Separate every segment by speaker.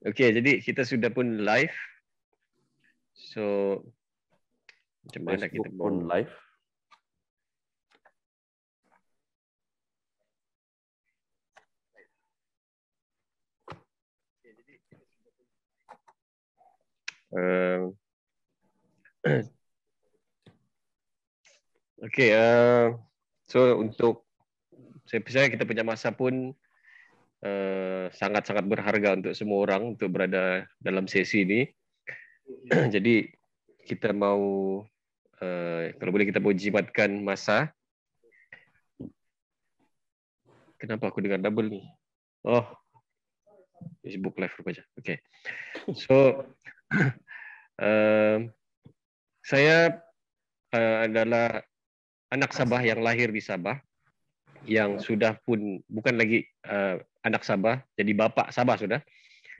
Speaker 1: Okey, jadi kita sudah pun live. So macam mana Facebook kita pun, pun live? Uh, okay, uh, so untuk saya percaya kita punya masa pun Eh, sangat-sangat berharga untuk semua orang untuk berada dalam sesi ini. Iya. Jadi kita mau eh, kalau boleh kita mau jimatkan masa. Kenapa aku dengar double nih? Oh, Facebook Live rupanya. Oke, okay. so uh, saya uh, adalah anak Sabah yang lahir di Sabah yang iya. sudah pun bukan lagi uh, anak Sabah, jadi bapak Sabah sudah,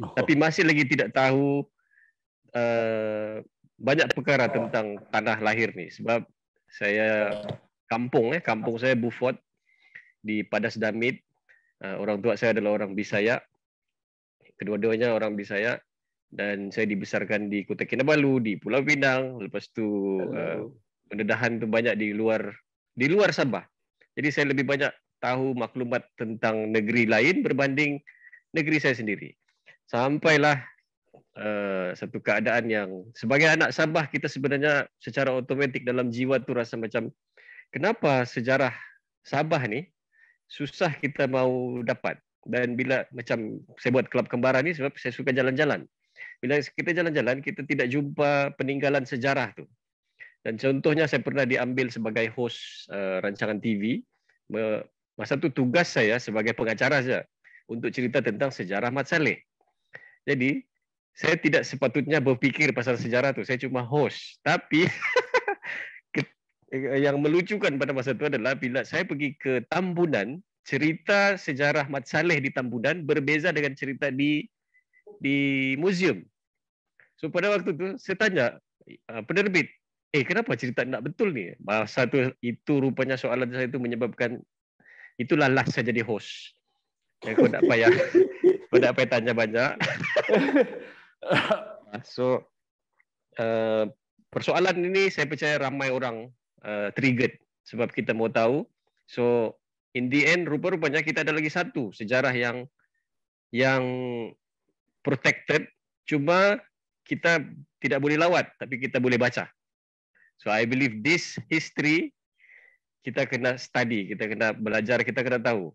Speaker 1: oh. tapi masih lagi tidak tahu uh, banyak perkara tentang tanah lahir nih. Sebab saya kampung ya, eh, kampung saya Bufot di Padas Damit. Uh, orang tua saya adalah orang Bisaya. Kedua-duanya orang Bisaya dan saya dibesarkan di Kota Kinabalu, di Pulau Pinang, lepas tu uh, pendedahan tu banyak di luar di luar Sabah. Jadi saya lebih banyak tahu maklumat tentang negeri lain berbanding negeri saya sendiri. Sampailah uh, satu keadaan yang sebagai anak Sabah kita sebenarnya secara otomatik dalam jiwa tu rasa macam kenapa sejarah Sabah ni susah kita mau dapat dan bila macam saya buat kelab kembara ni sebab saya suka jalan-jalan. Bila kita jalan-jalan kita tidak jumpa peninggalan sejarah tu. Dan contohnya saya pernah diambil sebagai host uh, rancangan TV. masa itu tugas saya sebagai pengacara saja untuk cerita tentang sejarah Mat Saleh. Jadi saya tidak sepatutnya berpikir pasal sejarah itu. Saya cuma host. Tapi eh, yang melucukan pada masa itu adalah bila saya pergi ke Tambunan, cerita sejarah Mat Saleh di Tambunan berbeza dengan cerita di di museum. So pada waktu itu saya tanya eh, penerbit eh kenapa cerita tidak betul nih? Masa itu, itu rupanya soalan saya itu menyebabkan itulah last saya jadi host. Ya, kau tidak payah, kau tidak payah tanya banyak. so, uh, persoalan ini saya percaya ramai orang uh, triggered sebab kita mau tahu. So, in the end rupa-rupanya kita ada lagi satu sejarah yang yang protected cuma kita tidak boleh lawat tapi kita boleh baca So I believe this history kita kena study, kita kena belajar, kita kena tahu.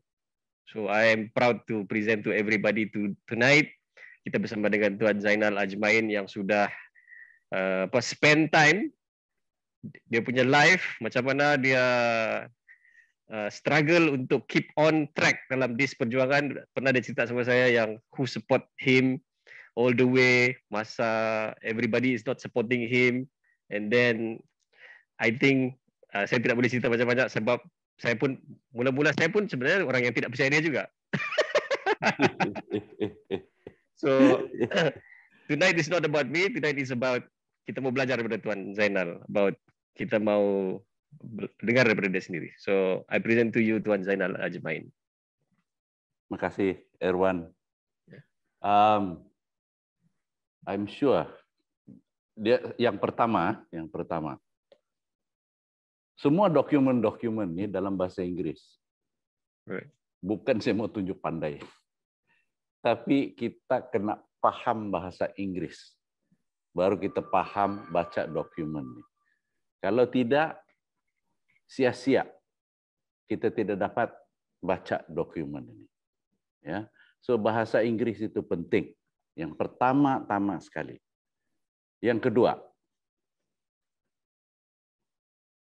Speaker 1: So I am proud to present to everybody to tonight. Kita bersama dengan Tuan Zainal Ajmain yang sudah uh, spend time dia punya life macam mana dia uh, struggle untuk keep on track dalam this perjuangan. Pernah dia cerita sama saya yang who support him all the way masa everybody is not supporting him and then I think uh, saya tidak boleh cerita banyak-banyak sebab saya pun mula-mula saya pun sebenarnya orang yang tidak percaya dia juga. so tonight is not about me, tonight is about kita mau belajar daripada Tuan Zainal about kita mau dengar daripada dia sendiri. So I present to you Tuan Zainal Ajmain. Terima kasih Erwan. Ya. Um,
Speaker 2: I'm sure dia yang pertama, yang pertama semua dokumen-dokumen ini dalam bahasa Inggris. Bukan saya mau tunjuk pandai. Tapi kita kena paham bahasa Inggris. Baru kita paham baca dokumen. Kalau tidak, sia-sia. Kita tidak dapat baca dokumen ini. Ya. So bahasa Inggris itu penting. Yang pertama, tama sekali. Yang kedua,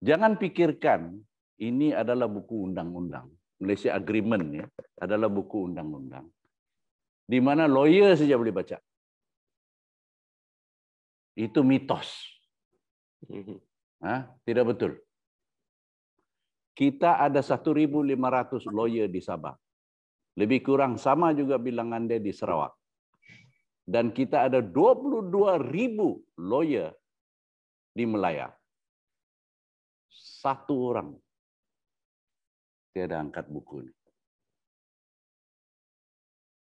Speaker 2: Jangan pikirkan ini adalah buku undang-undang. Malaysia Agreement ya, adalah buku undang-undang. Di mana lawyer saja boleh baca. Itu mitos. Mhm. Hah? Tidak betul. Kita ada 1.500 lawyer di Sabah. Lebih kurang sama juga bilangan dia di Sarawak. Dan kita ada 22.000 lawyer di Melaya.
Speaker 3: Satu orang. tiada angkat buku ini.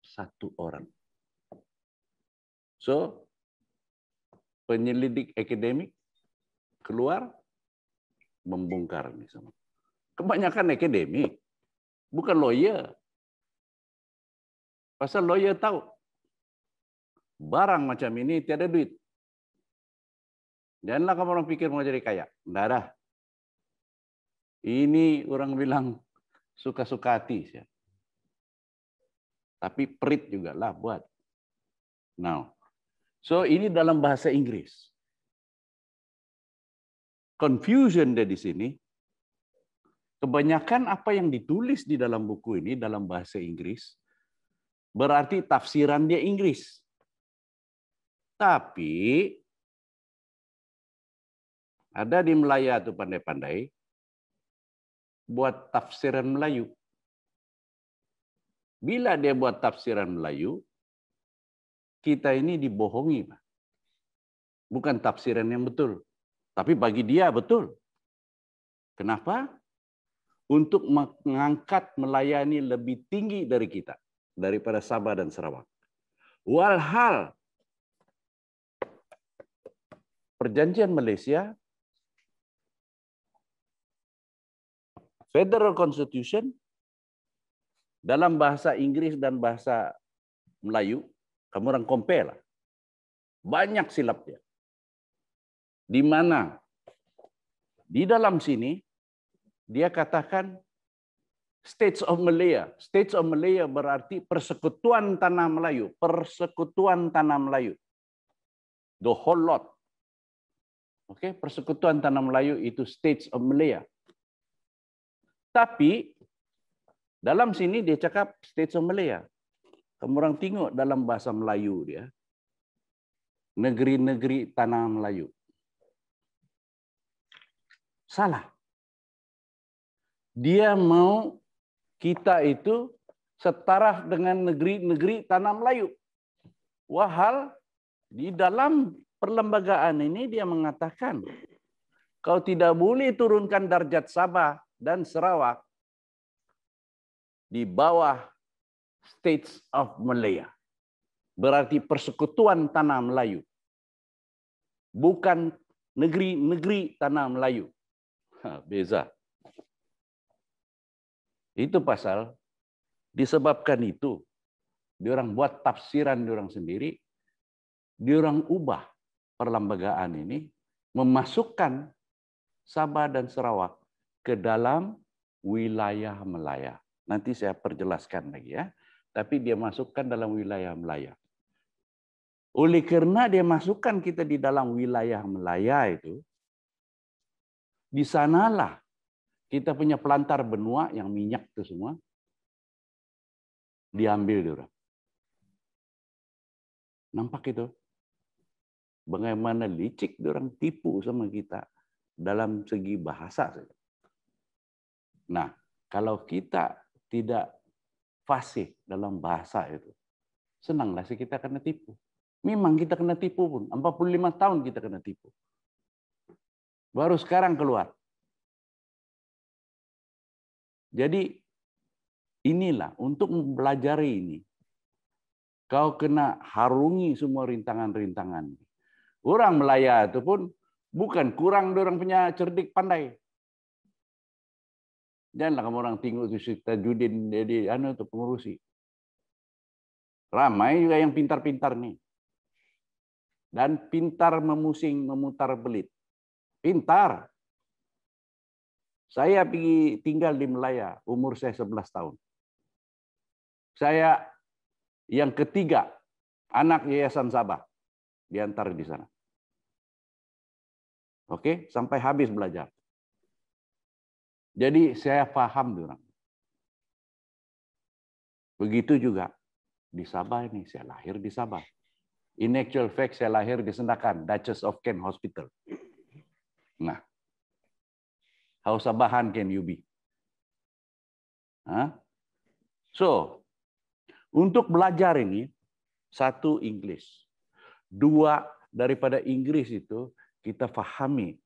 Speaker 3: Satu orang. So, penyelidik akademik
Speaker 2: keluar membongkar ini semua. Kebanyakan akademik,
Speaker 3: bukan lawyer. Pasal lawyer tahu barang macam ini tiada duit. Janganlah kamu orang pikir
Speaker 2: mau jadi kaya. Tidak ada. Ini orang bilang suka-suka hati. Ya. Tapi perit juga lah buat. Now, so ini dalam bahasa Inggris. Confusion di sini, kebanyakan apa yang ditulis di dalam buku ini dalam bahasa Inggris, berarti tafsiran dia Inggris.
Speaker 3: Tapi ada di Melayu tuh pandai-pandai, buat tafsiran Melayu.
Speaker 2: Bila dia buat tafsiran Melayu, kita ini dibohongi, Bukan tafsiran yang betul. Tapi bagi dia betul. Kenapa? Untuk mengangkat melayani lebih tinggi dari kita. Daripada Sabah dan Sarawak. Walhal perjanjian Malaysia Federal Constitution dalam bahasa Inggris dan bahasa Melayu, kamu orang compare lah. Banyak silapnya. Di mana di dalam sini dia katakan States of Malaya. States of Malaya berarti persekutuan tanah Melayu, persekutuan tanah Melayu. The whole lot. Oke, okay? persekutuan tanah Melayu itu States of Malaya. Tapi dalam sini dia cakap state of Malaya. Kamu orang tengok dalam bahasa Melayu dia. Negeri-negeri tanah Melayu.
Speaker 3: Salah. Dia mau
Speaker 2: kita itu setara dengan negeri-negeri tanah Melayu. Wahal di dalam perlembagaan ini dia mengatakan kau tidak boleh turunkan darjat Sabah dan Sarawak di bawah States of Malaya. Berarti persekutuan tanah Melayu. Bukan negeri-negeri tanah Melayu. Ha, beza. Itu pasal disebabkan itu diorang buat tafsiran diorang sendiri, diorang ubah perlembagaan ini memasukkan Sabah dan Sarawak ke dalam wilayah Melaya. Nanti saya perjelaskan lagi ya. Tapi dia masukkan dalam wilayah Melaya. Oleh karena dia masukkan kita di dalam wilayah Melaya itu, di sanalah kita punya pelantar benua yang minyak itu
Speaker 3: semua diambil dulu. Nampak itu? Bagaimana licik orang tipu sama kita
Speaker 2: dalam segi bahasa saja. Nah, kalau kita tidak fasih dalam bahasa itu, senanglah sih kita kena tipu. Memang kita kena tipu pun. 45 tahun kita kena tipu. Baru sekarang keluar. Jadi inilah untuk mempelajari ini. Kau kena harungi semua rintangan-rintangan. Orang Melaya itu pun bukan kurang orang punya cerdik pandai. Janganlah kamu orang tinggal di si Tajudin jadi anu tuh pengurusi. Ramai juga yang pintar-pintar nih. Dan pintar memusing, memutar belit. Pintar. Saya pergi tinggal di Melaya, umur saya 11 tahun. Saya yang ketiga, anak Yayasan Sabah. Diantar di sana. Oke, sampai habis belajar. Jadi saya paham Durang. Begitu juga di Sabah ini, saya lahir di Sabah. In actual fact, saya lahir di Sendakan, Duchess of Kent Hospital. Nah, how Sabahan can you be? Huh? So, untuk belajar ini, satu Inggris. Dua, daripada Inggris itu, kita fahami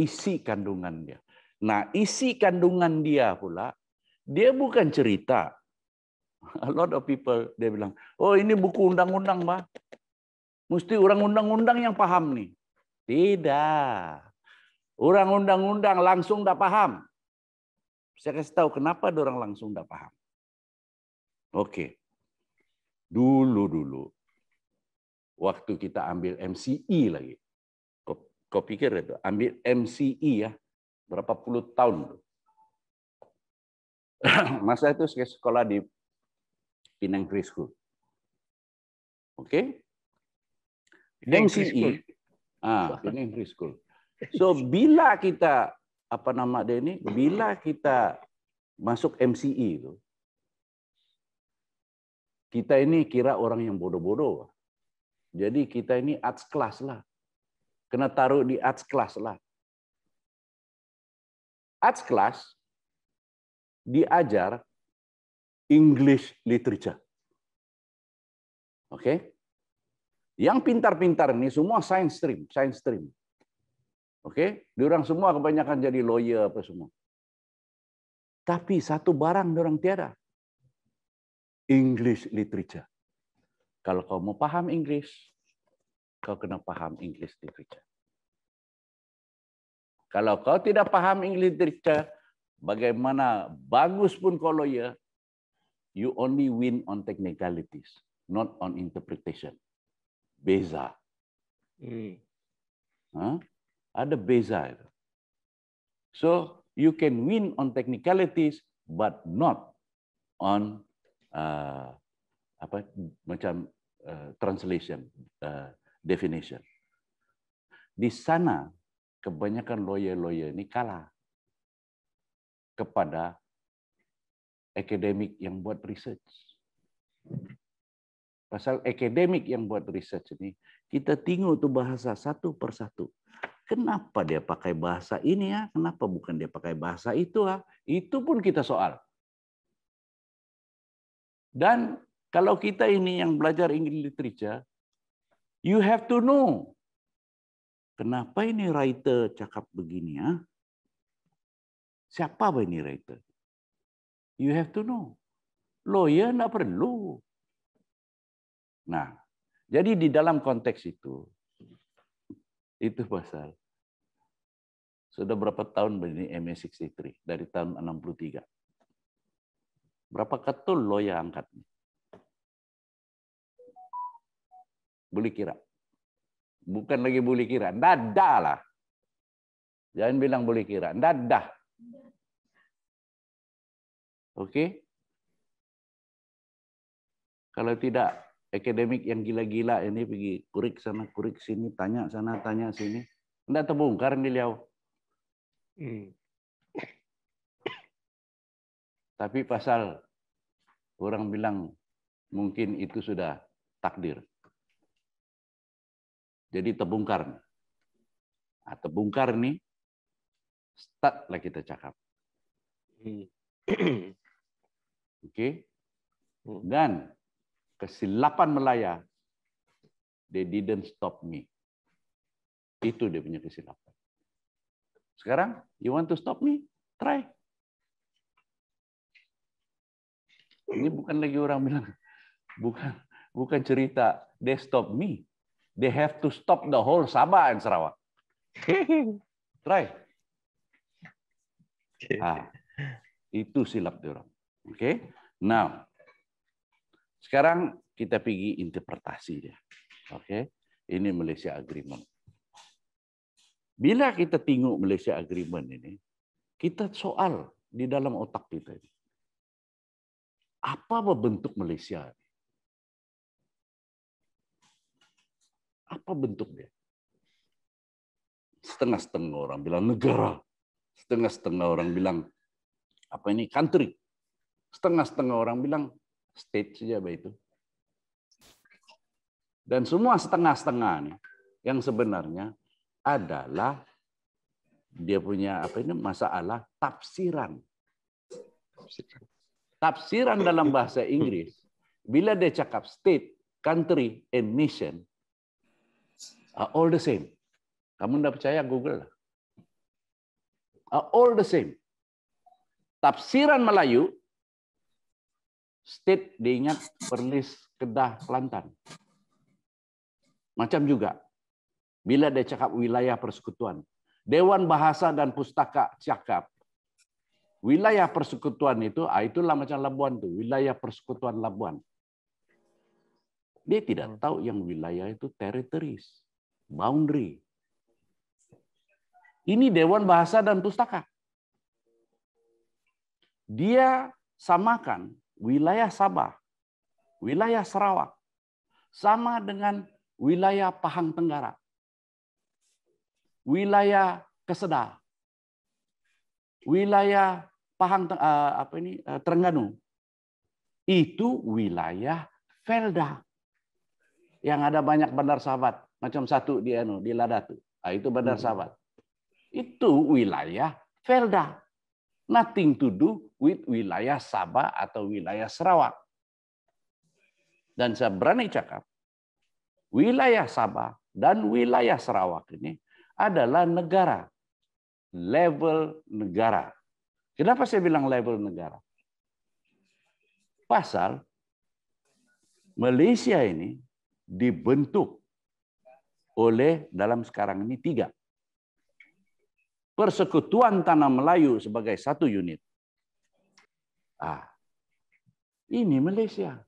Speaker 2: isi kandungannya. Nah, isi kandungan dia pula, dia bukan cerita. A lot of people, dia bilang, oh ini buku undang-undang, Pak. Mesti orang undang-undang yang paham nih. Tidak. Orang undang-undang langsung tidak paham. Saya kasih tahu kenapa orang langsung tidak paham. Oke. Dulu-dulu, waktu kita ambil MCI e lagi. Kau, kau pikir itu, ambil MCI e ya, berapa puluh tahun. Masa itu sekolah di Pinang Free School. Oke? Okay? Pinang Free School. Ah, Pinang Free School. So bila kita apa nama dia ini? Bila kita masuk MCI e itu, kita ini kira orang yang bodoh-bodoh. Jadi kita ini arts class lah. Kena taruh di arts class lah.
Speaker 3: Arts class diajar English literature. Oke. Okay?
Speaker 2: Yang pintar-pintar ini semua science stream, science stream. Oke, okay? diorang semua kebanyakan jadi lawyer apa semua. Tapi satu barang diorang tiada. English literature. Kalau kau mau paham Inggris, kau kena paham English literature. Kalau kau tidak paham English literature, bagaimana bagus pun kau lawyer, you only win on technicalities, not on interpretation. Beza. Hmm. Huh? Ada beza itu. So you can win on technicalities, but not on uh, apa macam uh, translation uh, definition. Di sana kebanyakan lawyer-lawyer ini kalah kepada akademik yang buat research. Pasal akademik yang buat research ini, kita tingu tuh bahasa satu persatu. Kenapa dia pakai bahasa ini ya? Kenapa bukan dia pakai bahasa itu ya? Itu pun kita soal. Dan kalau kita ini yang belajar English literature, you have to know Kenapa ini writer cakap
Speaker 3: begini ya? Siapa ini writer?
Speaker 2: You have to know.
Speaker 3: Lawyer iya, tidak perlu. Nah,
Speaker 2: jadi di dalam konteks itu, itu pasal. Sudah berapa tahun berdiri MA63? Dari tahun 63. Berapa ketul lawyer yang angkatnya? Boleh kira? Bukan lagi boleh kira. Dadah lah. Jangan bilang boleh kira. Dadah. Oke? Kalau tidak, akademik yang gila-gila ini pergi kurik sana, kurik sini, tanya sana, tanya sini. Tidak terbongkar nih liau. Hmm. Tapi pasal orang bilang mungkin itu sudah takdir. Jadi terbongkar nih. Nah, terbongkar nih, start lah kita cakap. Hmm. Oke. Okay? Hmm. Dan kesilapan Melaya, they didn't stop me. Itu dia punya kesilapan. Sekarang, you want to stop me? Try. Ini bukan lagi orang bilang, bukan bukan cerita they stop me. They have to stop the whole Sabah and Sarawak. Try. Nah, itu silap orang. Oke. Okay? Now, sekarang kita pergi interpretasi ya. Oke. Okay? Ini Malaysia Agreement. Bila kita tengok Malaysia Agreement ini, kita soal di dalam otak kita ini.
Speaker 3: Apa bentuk Malaysia ini? Apa bentuknya? Setengah-setengah orang bilang
Speaker 2: negara, setengah-setengah orang bilang apa ini country, setengah-setengah orang bilang state saja apa itu. Dan semua setengah-setengah nih yang sebenarnya adalah dia punya apa ini masalah tafsiran. Tafsiran, tafsiran dalam bahasa Inggris bila dia cakap state, country, and nation, all the same. Kamu tidak percaya Google lah. all the same. Tafsiran Melayu state diingat Perlis Kedah Kelantan. Macam juga bila dia cakap wilayah persekutuan. Dewan Bahasa dan Pustaka cakap wilayah persekutuan itu, ah itulah macam Labuan tuh, wilayah persekutuan Labuan. Dia tidak hmm. tahu yang wilayah itu teritoris boundary. Ini Dewan Bahasa dan Pustaka. Dia samakan wilayah Sabah, wilayah Sarawak, sama dengan wilayah Pahang Tenggara, wilayah Keseda, wilayah Pahang eh, apa ini eh, Terengganu, itu wilayah Felda yang ada banyak bandar sahabat macam satu di anu di Ladatu. Nah, itu Bandar hmm. Sahabat. Itu wilayah Felda. Nothing to do with wilayah Sabah atau wilayah Sarawak. Dan saya berani cakap, wilayah Sabah dan wilayah Sarawak ini adalah negara. Level negara. Kenapa saya bilang level negara? Pasal Malaysia ini dibentuk oleh dalam sekarang ini tiga. Persekutuan Tanah Melayu sebagai satu unit. Ah, ini Malaysia.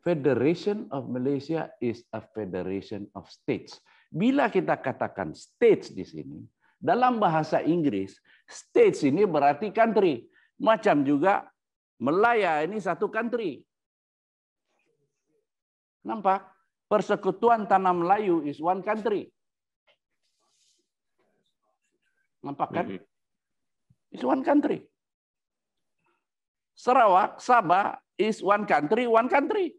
Speaker 2: Federation of Malaysia is a federation of states. Bila kita katakan states di sini, dalam bahasa Inggris, states ini berarti country. Macam juga Melaya ini satu country. Nampak? Persekutuan Tanah Melayu is one country. Nampak kan? Is one country. Sarawak, Sabah is one country, one country.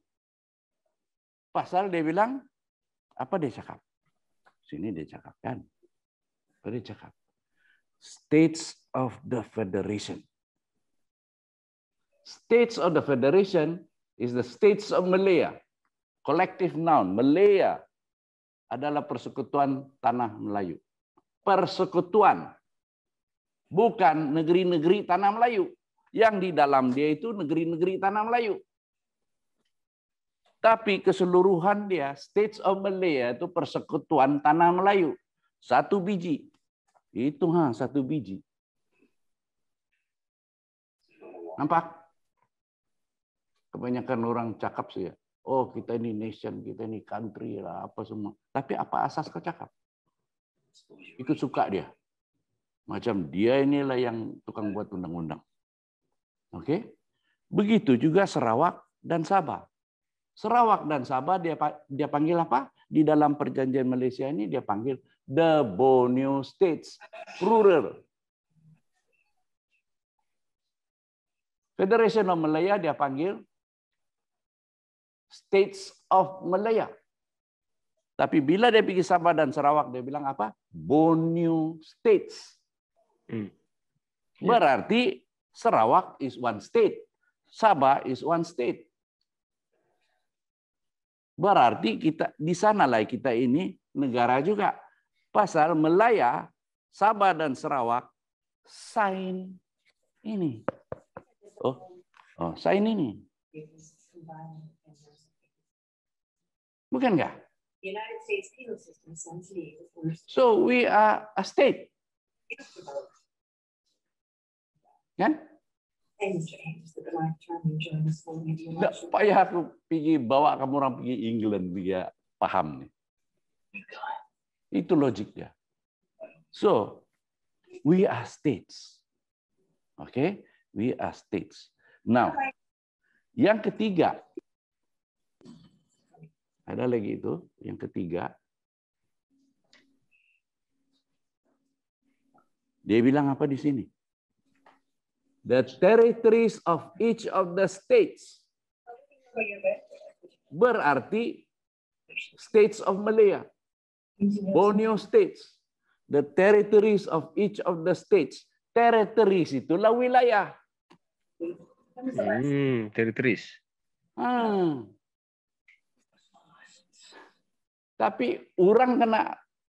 Speaker 2: Pasal dia bilang, apa dia cakap? Sini dia cakap kan? dia cakap? States of the Federation. States of the Federation is the states of Malaya. Collective noun, Malaya adalah persekutuan tanah Melayu. Persekutuan. Bukan negeri-negeri tanah Melayu. Yang di dalam dia itu negeri-negeri tanah Melayu. Tapi keseluruhan dia, States of Malaya itu persekutuan tanah Melayu. Satu biji. Itu ha, satu biji. Nampak? Kebanyakan orang cakap sih ya oh kita ini nation, kita ini country lah, apa semua. Tapi apa asas kecakap cakap? Itu suka dia. Macam dia inilah yang tukang buat undang-undang. Oke? Okay? Begitu juga Sarawak dan Sabah. Sarawak dan Sabah dia dia panggil apa? Di dalam perjanjian Malaysia ini dia panggil the Borneo States Rural. Federation of Malaya dia panggil States of Malaya. Tapi bila dia pergi Sabah dan Sarawak, dia bilang apa? Borneo
Speaker 3: States. Hmm. Ya. Berarti
Speaker 2: Sarawak is one state. Sabah is one state. Berarti kita di sanalah kita ini negara juga. Pasal Melaya, Sabah dan Sarawak sign ini. Oh, oh sign ini. Bukan nggak? So we are a
Speaker 3: state. Kan? Tidak
Speaker 2: payah aku pergi bawa kamu orang pergi England dia ya, paham nih. Itu logik ya. So we are states. Oke, okay? we are states. Now, yang ketiga, ada lagi itu yang ketiga. Dia bilang apa di sini? The territories of each of the states. Berarti states of Malaya. Borneo states. The territories of each of the states. Territories itulah wilayah. Hmm, territories. Hmm. Tapi orang kena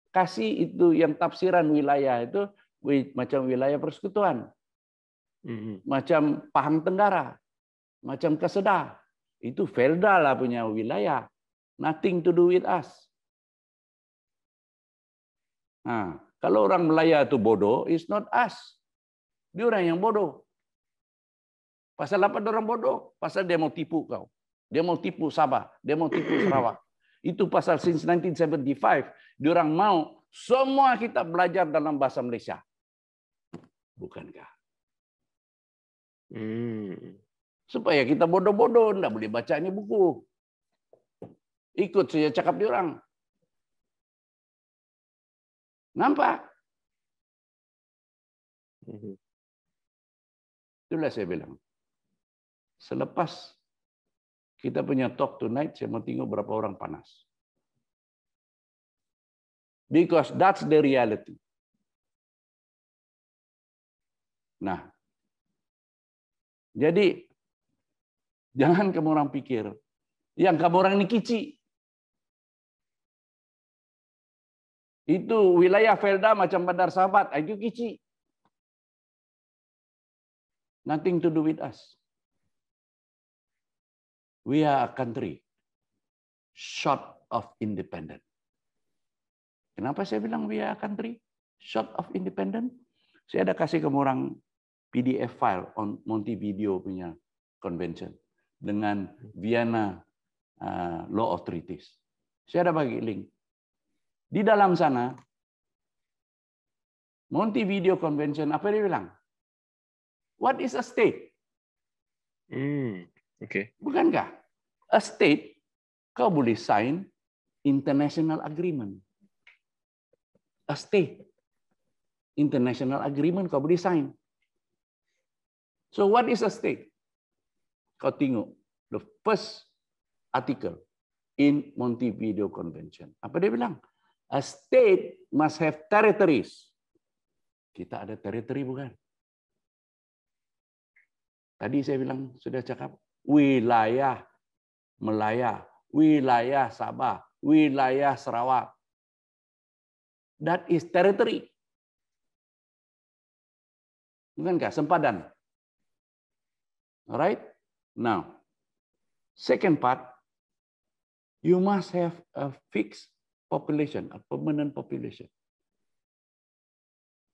Speaker 2: kasih itu yang tafsiran wilayah itu macam wilayah persekutuan. Mhm. Macam Pahang Tenggara, macam Kesedah. Itu Felda lah punya wilayah. Nothing to do with us. Nah, kalau orang Melayu itu bodoh, it's not us. Dia orang yang bodoh. Pasal apa orang bodoh? Pasal dia mau tipu kau. Dia mau tipu Sabah, dia mau tipu Sarawak. Itu pasal since 1975. Diorang mau semua kita belajar dalam bahasa Malaysia. Bukankah? Hmm. Supaya kita bodoh-bodoh, enggak boleh baca ini buku.
Speaker 3: Ikut saya cakap diorang. Nampak? Hmm. Itulah saya bilang. Selepas kita punya talk tonight, saya mau tengok berapa orang panas. Because that's the reality. Nah, jadi jangan kamu orang pikir yang kamu orang ini kici. Itu wilayah Felda macam Bandar Sahabat, itu kici. Nothing to do with us we are a country short
Speaker 2: of independent. Kenapa saya bilang we are a country short of independent? Saya ada kasih ke orang PDF file on Montevideo punya convention dengan Vienna uh, Law of Treaties. Saya ada bagi link. Di dalam sana Montevideo Convention apa dia bilang? What is a state? Hmm. Okay. Bukankah? A state, kau boleh sign international agreement. A state. International agreement kau boleh sign. So what is a state? Kau tengok the first article in Montevideo Convention. Apa dia bilang? A state must have territories. Kita ada teritori bukan? Tadi saya bilang sudah cakap wilayah Melaya, wilayah
Speaker 3: Sabah, wilayah Sarawak. That is territory. Bukankah sempadan? Alright? Now, second part, you must
Speaker 2: have a fixed population, a permanent population.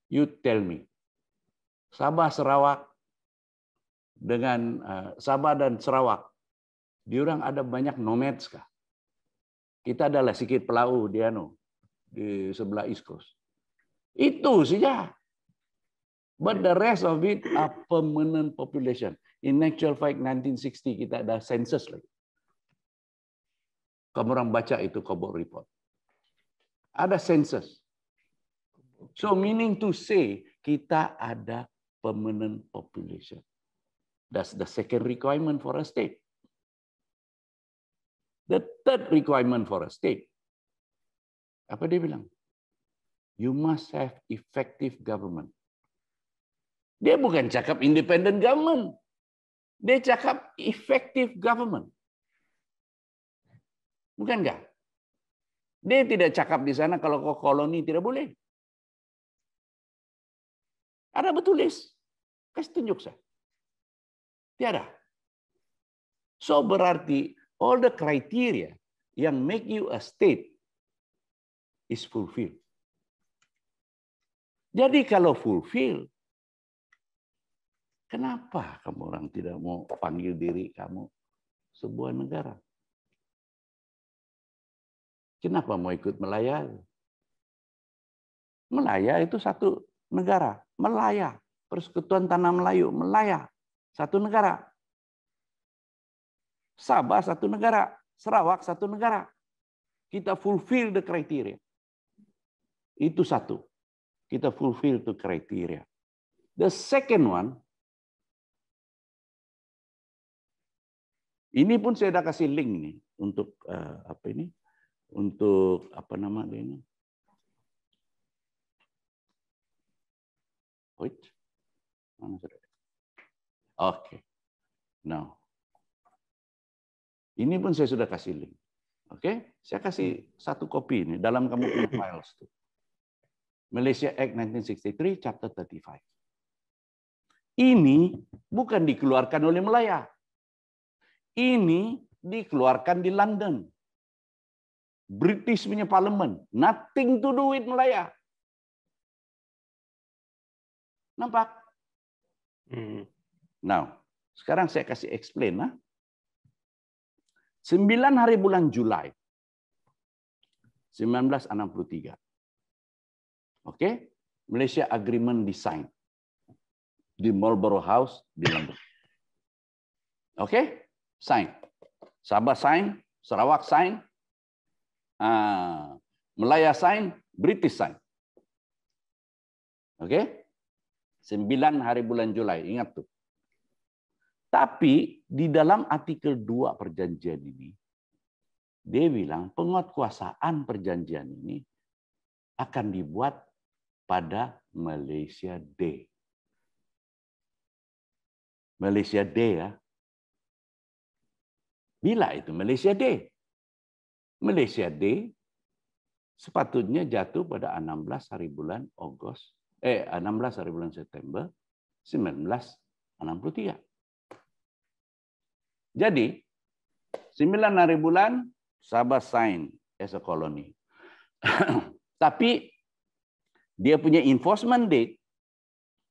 Speaker 2: You tell me, Sabah, Sarawak, dengan eh, Sabah dan Sarawak, diorang ada banyak nomads kah? Kita adalah sedikit pelau di anu di sebelah East Coast. Itu saja. But the rest of it a permanent population. In actual fact, 1960 kita ada census lagi. Kamu orang baca itu kobo Report. Ada census. So meaning to say, kita ada permanent population. That's the second requirement for a state. The third requirement for a state. Apa dia bilang? You must have effective government. Dia bukan cakap independent government. Dia cakap effective government. Bukan
Speaker 3: enggak? Dia tidak cakap di sana kalau kau koloni tidak boleh. Ada betulis. Kasih tunjuk saya. Tiada. So berarti all the criteria yang
Speaker 2: make you a state is fulfilled. Jadi kalau fulfill, kenapa kamu orang tidak
Speaker 3: mau panggil diri kamu sebuah negara? Kenapa mau ikut Melaya? Melaya itu
Speaker 2: satu negara, Melaya, Persekutuan Tanah Melayu, Melaya satu negara. Sabah satu negara. Sarawak satu negara. Kita fulfill the criteria. Itu satu. Kita fulfill the criteria. The second one, ini pun saya sudah kasih link nih untuk uh, apa ini, untuk apa nama ini. Wait, mana sudah? Oke. Okay. Now. Ini pun saya sudah kasih link. Oke, okay? saya kasih satu kopi ini dalam kamu punya files tuh. Malaysia Act 1963 chapter 35. Ini bukan dikeluarkan oleh Melaya. Ini dikeluarkan di London. British punya parlemen.
Speaker 3: Nothing to do with Melaya. Nampak?
Speaker 2: Hmm. Now, sekarang saya kasih explain. Nah. 9 hari bulan Julai 1963. Oke, okay? Malaysia Agreement Design di Marlborough House di London. Oke, okay? sign. Sabah sign, Sarawak sign, uh, Melaya sign, British sign. Oke, okay? 9 hari bulan Julai, ingat tuh. Tapi di dalam artikel 2 perjanjian ini, dia bilang penguatkuasaan perjanjian ini akan dibuat pada
Speaker 3: Malaysia D. Malaysia D ya. Bila itu Malaysia D?
Speaker 2: Malaysia D sepatutnya jatuh pada 16 hari bulan Agustus eh 16 hari bulan September 1963. Jadi, 9 hari bulan, Sabah sign as a colony. Tapi, dia punya enforcement date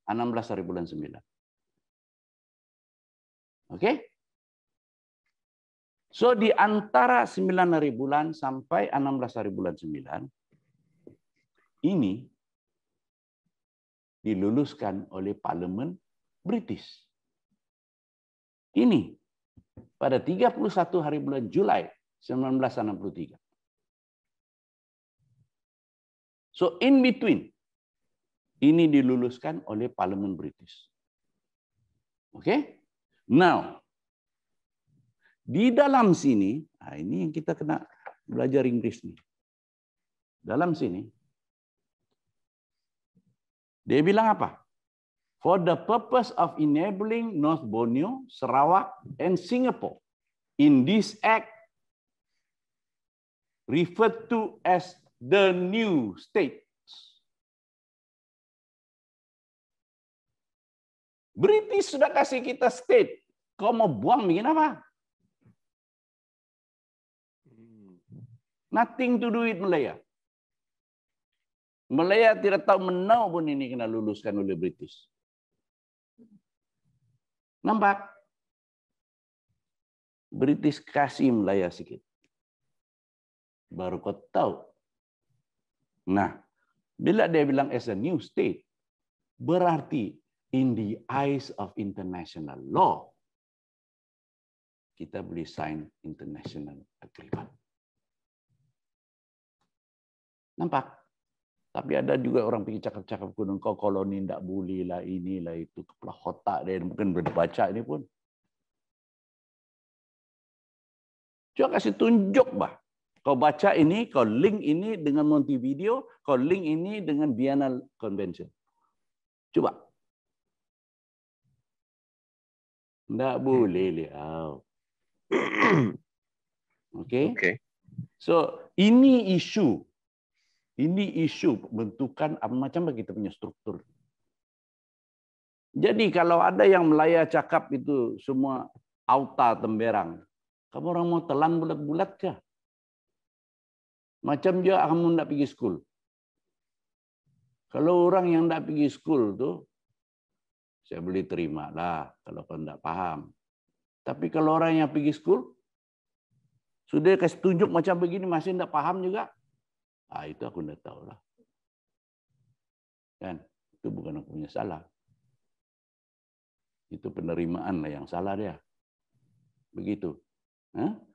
Speaker 2: 16 hari bulan 9. Oke? Okay? So di antara 9 hari bulan sampai 16 hari bulan 9 ini diluluskan oleh parlemen British. Ini pada 31 hari bulan Julai 1963. So in between, ini diluluskan oleh Parlemen British. Oke? Okay? Now, di dalam sini, nah ini yang kita kena belajar Inggris nih. Dalam sini, dia bilang apa? for the purpose of enabling North Borneo, Sarawak, and Singapore in this act
Speaker 3: referred to as the new states. British sudah kasih kita state. Kau mau buang bikin apa?
Speaker 2: Hmm. Nothing to do with Malaya. Malaya tidak tahu menau pun ini kena luluskan oleh British.
Speaker 3: Nampak? British Kasim lah ya sikit.
Speaker 2: Baru kau tahu. Nah, bila dia bilang as a new state, berarti in the eyes of international law,
Speaker 3: kita boleh sign international agreement. Nampak? Tapi ada juga orang pergi cakap-cakap
Speaker 2: gunung kau koloni tidak boleh lah ini lah itu, kepala otak deh, mungkin berbaca ini pun. Coba kasih tunjuk bah. Kau baca ini, kau link ini dengan Montevideo, kau link ini dengan Vienna Convention.
Speaker 3: Coba. Tidak boleh lihat. Oke. Okay? Okay.
Speaker 2: So ini isu ini isu bentukan macam kita punya struktur. Jadi kalau ada yang Melaya cakap itu semua auta temberang, kamu orang mau telan bulat-bulat kah? Macam dia kamu tidak pergi school. Kalau orang yang tidak pergi school tuh, saya beli terima lah kalau kau tidak paham. Tapi kalau orang yang pergi school, sudah kasih tunjuk macam begini masih tidak paham juga, Ah, itu aku tidak tahu lah. Kan?
Speaker 3: Itu bukan aku punya salah. Itu penerimaan lah yang salah dia. Begitu. Hah?